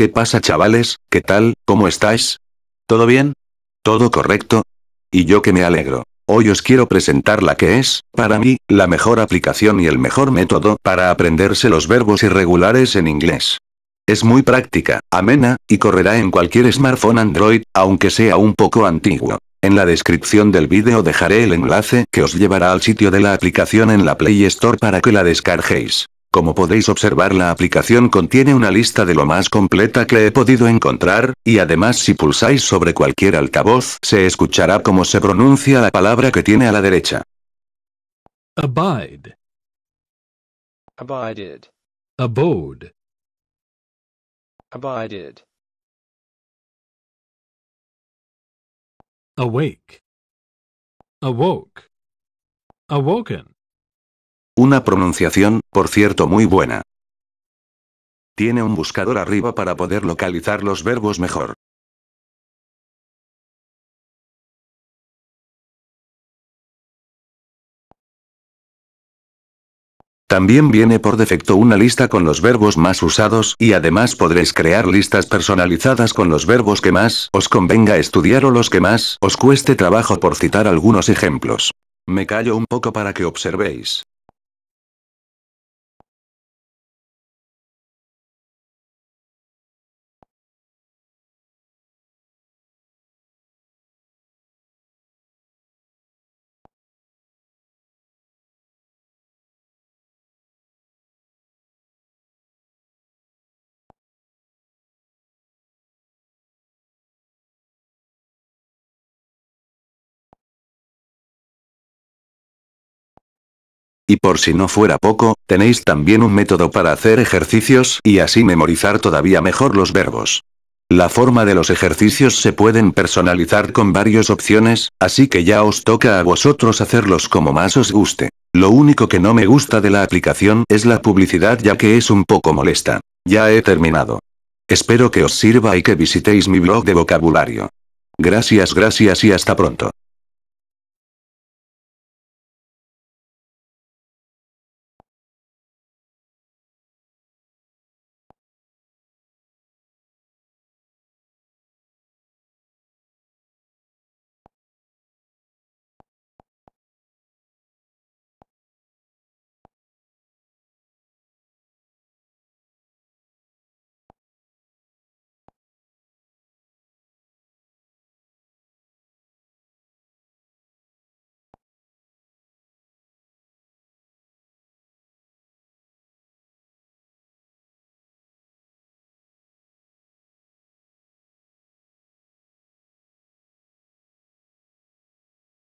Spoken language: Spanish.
¿Qué pasa chavales? ¿Qué tal? ¿Cómo estáis? ¿Todo bien? ¿Todo correcto? Y yo que me alegro. Hoy os quiero presentar la que es, para mí, la mejor aplicación y el mejor método para aprenderse los verbos irregulares en inglés. Es muy práctica, amena, y correrá en cualquier smartphone Android, aunque sea un poco antiguo. En la descripción del vídeo dejaré el enlace que os llevará al sitio de la aplicación en la Play Store para que la descarguéis. Como podéis observar la aplicación contiene una lista de lo más completa que he podido encontrar, y además si pulsáis sobre cualquier altavoz se escuchará cómo se pronuncia la palabra que tiene a la derecha. Abide. Abided. Abode. Abided. Awake. Awoke. Awoken. Una pronunciación, por cierto, muy buena. Tiene un buscador arriba para poder localizar los verbos mejor. También viene por defecto una lista con los verbos más usados y además podréis crear listas personalizadas con los verbos que más os convenga estudiar o los que más os cueste trabajo por citar algunos ejemplos. Me callo un poco para que observéis. Y por si no fuera poco, tenéis también un método para hacer ejercicios y así memorizar todavía mejor los verbos. La forma de los ejercicios se pueden personalizar con varias opciones, así que ya os toca a vosotros hacerlos como más os guste. Lo único que no me gusta de la aplicación es la publicidad ya que es un poco molesta. Ya he terminado. Espero que os sirva y que visitéis mi blog de vocabulario. Gracias, gracias y hasta pronto.